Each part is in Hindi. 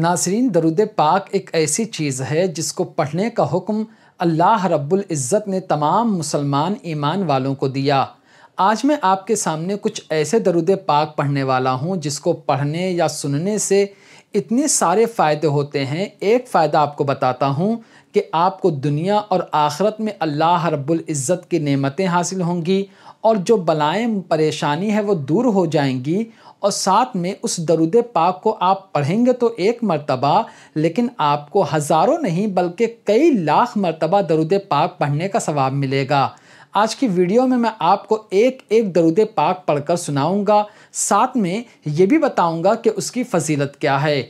नासरीन दरुद पाक एक ऐसी चीज़ है जिसको पढ़ने का हुक्म अल्लाह रब्बुल इज़्ज़त ने तमाम मुसलमान ईमान वालों को दिया आज मैं आपके सामने कुछ ऐसे दरुद पाक पढ़ने वाला हूँ जिसको पढ़ने या सुनने से इतने सारे फ़ायदे होते हैं एक फ़ायदा आपको बताता हूँ कि आपको दुनिया और आखरत में अल्लाह रब्बुल इज़्ज़त की नेमतें हासिल होंगी और जो बलाएँ परेशानी है वो दूर हो जाएंगी और साथ में उस दरुद पाक को आप पढ़ेंगे तो एक मरतबा लेकिन आपको हज़ारों नहीं बल्कि कई लाख मरतबा दरुद पाक पढ़ने का सवाब मिलेगा आज की वीडियो में मैं आपको एक एक दरुद पाक पढ़कर सुनाऊंगा साथ में ये भी बताऊंगा कि उसकी फजीलत क्या है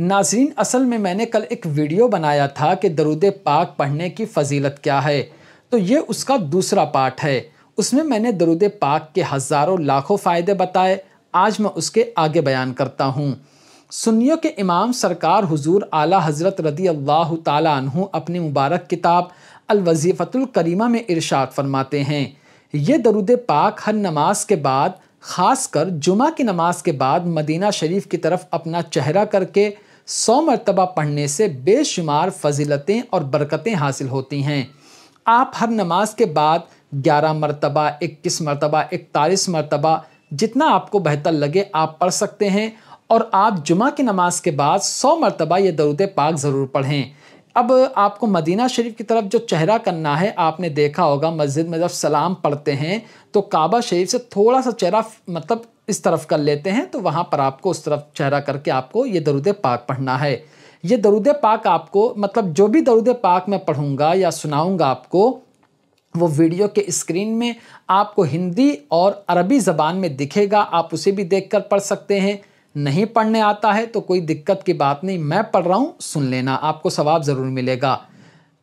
नाजरीन असल में मैंने कल एक वीडियो बनाया था कि दरुद पाक पढ़ने की फजीलत क्या है तो ये उसका दूसरा पार्ट है उसमें मैंने दरुद पाक के हज़ारों लाखों फ़ायदे बताए आज मैं उसके आगे बयान करता हूँ सुनियो के इमाम सरकार हुजूर आला हज़रत रदी अल्लाह तु अपनी मुबारक किताब अलवजीफ़तुल करीमा में इरशाद फरमाते हैं ये दरुद पाक हर नमाज के बाद ख़ास कर जुमा की नमाज के बाद मदीना शरीफ की तरफ अपना चेहरा करके सौ मरतबा पढ़ने से बेशुमार फजीलतें और बरकतें हासिल होती हैं आप हर नमाज के बाद ग्यारह मरतबा इक्कीस मरतबा इकतालीस मरतबा जितना आपको बेहतर लगे आप पढ़ सकते हैं और आप जुमा की नमाज के बाद सौ मरतबा ये दरुद पाक ज़रूर पढ़ें अब आपको मदीना शरीफ की तरफ जो चेहरा करना है आपने देखा होगा मस्जिद में जब सलाम पढ़ते हैं तो काबा शरीफ से थोड़ा सा चेहरा मतलब इस तरफ कर लेते हैं तो वहाँ पर आपको उस तरफ चेहरा करके आपको ये दरुद पाक पढ़ना है ये दरुद पाक आपको मतलब जो भी दरुद पाक मैं पढ़ूँगा या सुनाऊँगा आपको वो वीडियो के स्क्रीन में आपको हिंदी और अरबी ज़बान में दिखेगा आप उसे भी देखकर पढ़ सकते हैं नहीं पढ़ने आता है तो कोई दिक्कत की बात नहीं मैं पढ़ रहा हूँ सुन लेना आपको सवाब ज़रूर मिलेगा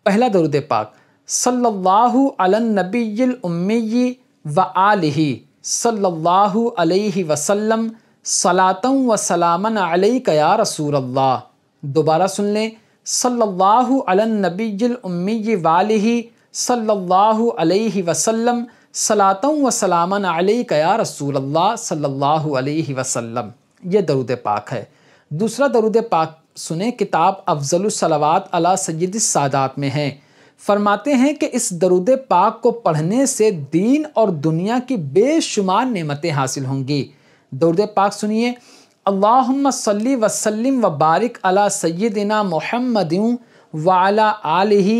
पहला दरुद पाक सल्लल्लाहु अलन्नबील उम्मी व आलही सल्लल्लाहु अलैहि वसल्लम सलातम व सलामन अलैक या रसूल अल्लाह दोबारा सुन लें सल्लल्लाहु अलन नबीजिल उम्मी वालही सल्लल्लाहु अलैहि वसल्लम सलातम व सलामन अलैक या रसूल अल्लाह सल्लल्लाहु अलैहि वसल्लम ये दरुद पाक है दूसरा दरुद पाक सुने किताब अफजलसलवात अला सैद सादात में है फरमाते हैं कि इस दरुद पाक को पढ़ने से दीन और दुनिया की बेशुमार नेमतें हासिल होंगी दरुद पाक सुनिए अल्लाहुम्मा सल्ली वसल्लिम व बारिक अला सैदिना मोहम्मद वाला आलही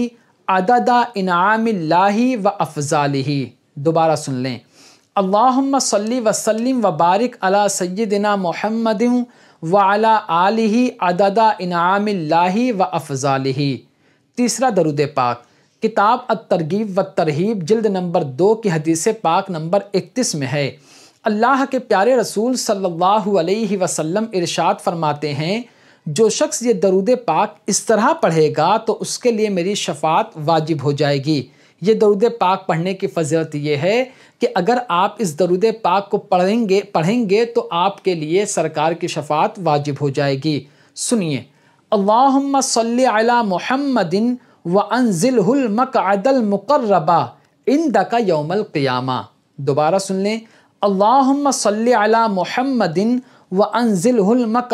अददा इनामिल्लाही व अफजाली दोबारा सुन लें अल्लाहुम्मा सल्ली वसल्लिम व बारिक अला सैदिना मोहम्मद वाला आलही अददा इनामिल्लाही व अफजाली तीसरा दरुद पाक किताब अ तरगीब व तरहीब जल्द नंबर दो की हदीस पाक नंबर इकतीस में है अल्लाह के प्यारे रसूल सल्लल्लाहु अलैहि वसल्लम इरशाद फरमाते हैं जो शख्स ये दरूद पाक इस तरह पढ़ेगा तो उसके लिए मेरी शफात वाजिब हो जाएगी ये दरूद पाक पढ़ने की फजरत यह है कि अगर आप इस दरूद पाक को पढ़ेंगे पढ़ेंगे तो आपके लिए सरकार की शफात वाजिब हो जाएगी सुनिए अल्लाम सल अला महमदिन व अनजिल अदल मुकर्रबा इन दका यौमल क़ियामा दोबारा सुन लें अल्लाम सल्ला महमदिन व अनजिल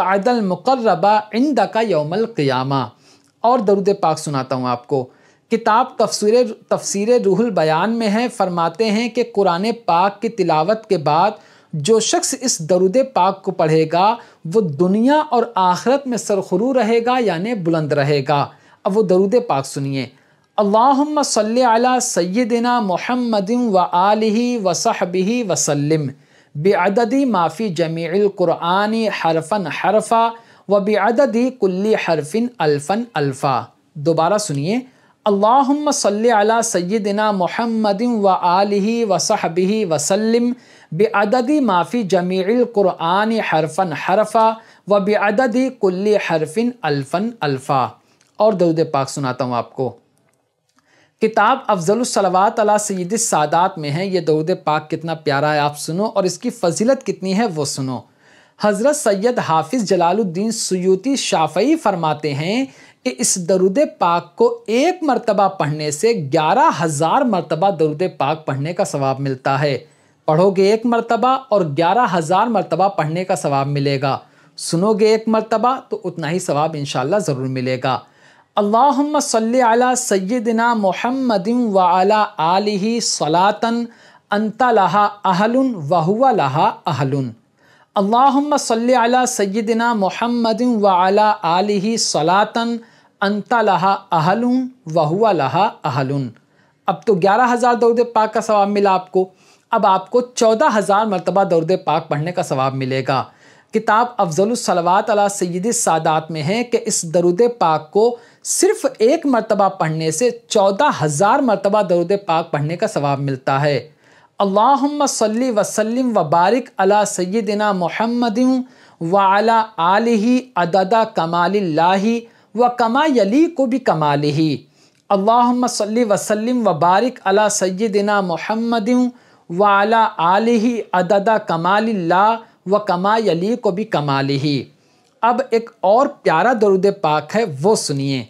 अदल मुकर्रबा इन दका यौमल क़्यामा और दरुद पाक सुनाता हूँ आपको किताब तफसर तफसर रूहुल बयान में है फरमाते हैं कि कुरान पाक की तिलावत के बाद जो शख्स इस दरुद पाक को पढ़ेगा वो दुनिया और आखरत में सरखरू रहेगा यानि बुलंद रहेगा अब वो दरूद पाक सुनिए अल्लाम सल सैदना महमद व आलि वसहबी वसलम बेअददी माफ़ी जमीलक़ुरानी हरफन हरफा व बेअददी कुल्ली हरफिन अल्फ़न अल्फ़ा दोबारा सुनिए अल्लाम सल सैदना महमद व आलि वसहबी वसलम बेअददी माफ़ी जमीलक़ुरानी हरफन हरफा व बेअददी कुल्ली हरफिन अल्फ़न अल्फ़ा और दरुद पाक सुनाता हूँ आपको किताब अफजलसलवात अला सैद सादात में है ये दरुद पाक कितना प्यारा है आप सुनो और इसकी फजीलत कितनी है वो सुनो हज़रत सैयद हाफिज़ जलालुद्दीन सयूती शाफई फरमाते हैं कि इस दरुद पाक को एक मरतबा पढ़ने से ग्यारह हज़ार मरतबा दरुद पाक पढ़ने का सवाब मिलता है पढ़ोगे एक मरतबा और ग्यारह हज़ार मरतबा पढ़ने का सवाब मिलेगा सुनोगे एक मरतबा तो उतना ही सवाब इन ज़रूर मिलेगा अल्लाम सल्ला सैदिना मोहम्मदिन वाला आलि सलातन अंतलहा अहलुन वहुआ लहा अहलुन अल्लाम सल्ला सैदिना मोहम्मदिन वाला आलि सलातन अंतलहा अहलुन वहुआ लहा अहलुन अब तो ग्यारह हज़ार दौरद पाक का सवाब मिला आपको अब आपको चौदह हज़ार मरतबा दौरद पाक पढ़ने का सवाब मिलेगा किताब अफजलसलवात अला सैद सादात में है कि इस दरुद पाक को सिर्फ एक मरतबा पढ़ने से चौदह हज़ार मरतबा दरुद पाक पढ़ने का सवाब मिलता है अल्लाम वसलम वबारक अला सैदना महमद व अला ही अददा लाही व कमा यली को भी कमाल ही अल्लाम सल्ली वसलम वबारक अला सैदना महमद व अला आलही अददा कमाल ला व कमा यली को भी कमाल ही अब एक और प्यारा दरुद पाक है वो सुनिए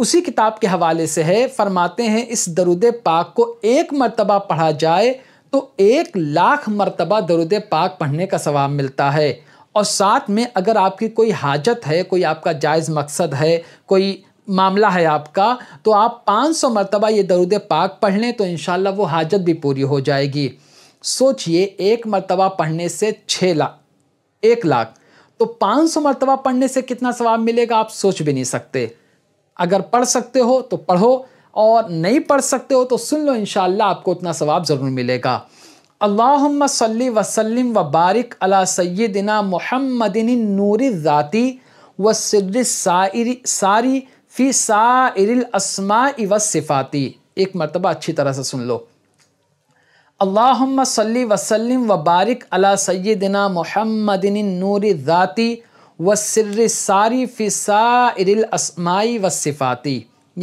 उसी किताब के हवाले से है फरमाते हैं इस दरुद पाक को एक मरतबा पढ़ा जाए तो एक लाख मरतबा दरुद पाक पढ़ने का सवाब मिलता है और साथ में अगर आपकी कोई हाजत है कोई आपका जायज़ मकसद है कोई मामला है आपका तो आप 500 मरतबा ये दरुद पाक पढ़ लें तो इन वो हाजत भी पूरी हो जाएगी सोचिए एक मरतबा पढ़ने से छः लाख एक लाख तो पांच सौ मरतबा पढ़ने से कितना सवाब मिलेगा आप सोच भी नहीं सकते अगर पढ़ सकते हो तो पढ़ो और नहीं पढ़ सकते हो तो सुन लो इन आपको उतना सवाब ज़रूर मिलेगा अल्लाम सल्ली वसलम व बारिक अला सैदिना महमदिन नूर ज़ाती व सिर सारी सारी फ़ी सारिल असमा व सिफ़ाती एक मरतबा अच्छी तरह से सुन लो अल्लाम सल्ली वसलम व बारिक अला सैदिना महमदिन नूरी ज़ाती व सिर सारी फ़िसाइल असमाई व सिफ़ाती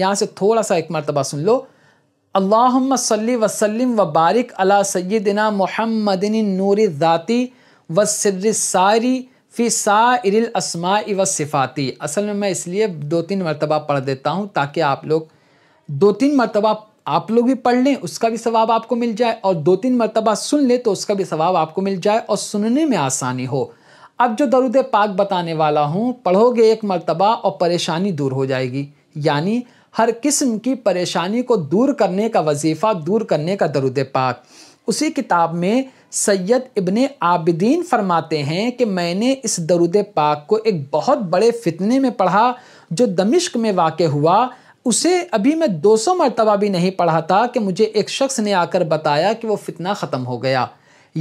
यहाँ से थोड़ा सा एक मरतबा सुन लो अल्लाम सल्ली वसलम व बारिक अला सैदिना महमदिन नूरी ज़ाती व सिर सारी फ़िसाइल असमाई व सिफ़ाती असल में मैं इसलिए दो तीन मरतबा पढ़ देता हूँ ताकि आप लोग दो तीन मरतबा आप लोग भी पढ़ लें उसका भी सवाब आपको मिल जाए और दो तीन मरतबा सुन लें तो उसका भी सवाब आपको मिल जाए और सुनने में आसानी हो अब जो दरुद पाक बताने वाला हूँ पढ़ोगे एक मरतबा और परेशानी दूर हो जाएगी यानी हर किस्म की परेशानी को दूर करने का वजीफ़ा दूर करने का दरुद पाक उसी किताब में सैयद इबन आबिदीन फरमाते हैं कि मैंने इस दरुद पाक को एक बहुत बड़े फितने में पढ़ा जो दमिश्क में वाक़ हुआ उसे अभी मैं 200 मरतबा भी नहीं पढ़ा था कि मुझे एक शख्स ने आकर बताया कि वो फितना ख़त्म हो गया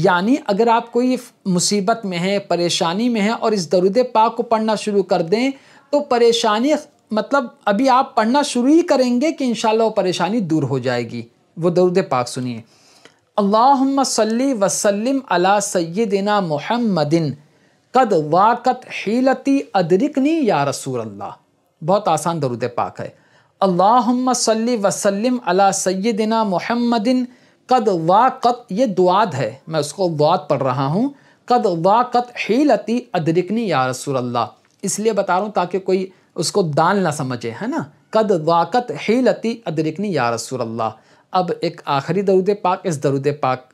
यानी अगर आप कोई मुसीबत में हैं परेशानी में हैं और इस दरुद पाक को पढ़ना शुरू कर दें तो परेशानी मतलब अभी आप पढ़ना शुरू ही करेंगे कि इन वो परेशानी दूर हो जाएगी वो दरुद पाक सुनिए अल्लाम वसलम अला सैदिना मोहम्मदिन कद वाकत हीलती अदरिकनी या रसूल बहुत आसान दरुद पाक है अल्लाहुम्मा सल्ली वसल्लम अला सय्यदिना मोहम्मदिन कद वाक़त ये दुआद है मैं उसको दुआद पढ़ रहा हूँ कद वाक़त हीलती अदरिकनी या रसूल अल्लाह इसलिए बता रहा हूँ ताकि कोई उसको दान ना समझे है ना कद वाक़त हीलती अदरिकनी या रसूल अल्लाह अब एक आखिरी दरुद पाक इस दरुद पाक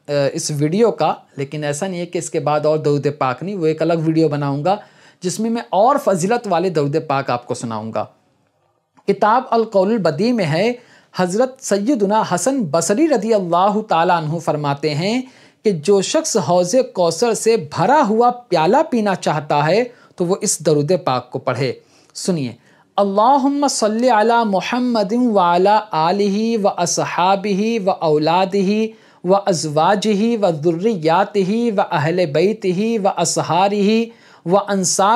इस वीडियो का लेकिन ऐसा नहीं है कि इसके बाद और दरुद पाक नहीं वो एक अलग वीडियो बनाऊँगा जिसमें मैं और फजीलत वाले दरुद पाक आपको सुनाऊँगा किताब अलकौलबदी में है हज़रत सैदना हसन बसरी रदी अल्लाह तु फरमाते हैं कि जो शख्स हौज़ कौसर से भरा हुआ प्याला पीना चाहता है तो वो इस दरुद पाक को पढ़े सुनिए अल्लाम सल अला मुहम्मद वाला ही व ही व ही व ही व ही व अहल बैत ही व ही व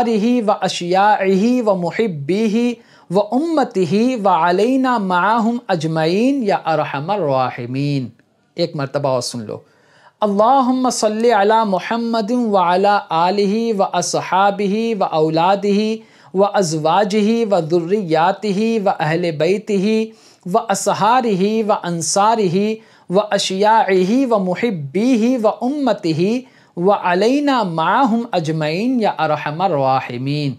ही व अशिया ही व ही وأمته وعلينا معهم أجمعين يا أرحم الراحمين ایک مرتبہ اور سن لو اللہم صلی علی محمد وعلی آلہ و اصحابہ و اولادہ و ازواجہ و ذریاتہ و اہل بیتہ وعلينا معهم أجمعين يا أرحم الراحمين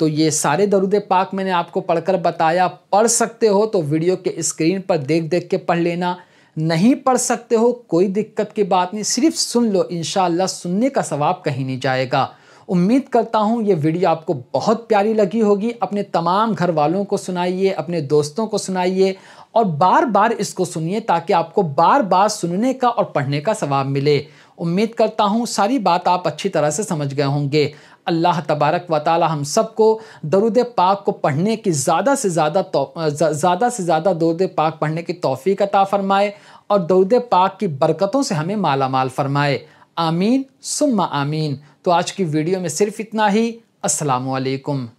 तो ये सारे दरुद पाक मैंने आपको पढ़कर बताया पढ़ सकते हो तो वीडियो के स्क्रीन पर देख देख के पढ़ लेना नहीं पढ़ सकते हो कोई दिक्कत की बात नहीं सिर्फ सुन लो इन सुनने का सवाब कहीं नहीं जाएगा उम्मीद करता हूँ ये वीडियो आपको बहुत प्यारी लगी होगी अपने तमाम घर वालों को सुनाइए अपने दोस्तों को सुनाइए और बार बार इसको सुनिए ताकि आपको बार बार सुनने का और पढ़ने का सवाब मिले उम्मीद करता हूँ सारी बात आप अच्छी तरह से समझ गए होंगे अल्लाह तबारक व ताली हम सबको दरुद पाक को पढ़ने की ज़्यादा से ज़्यादा तो, ज़्यादा से ज़्यादा दरुद पाक पढ़ने की तोफ़ी अता फ़रमाए और दरुद पाक की बरकतों से हमें माला माल फ़रमाए आमीन सुम्मा आमीन तो आज की वीडियो में सिर्फ़ इतना ही असलकम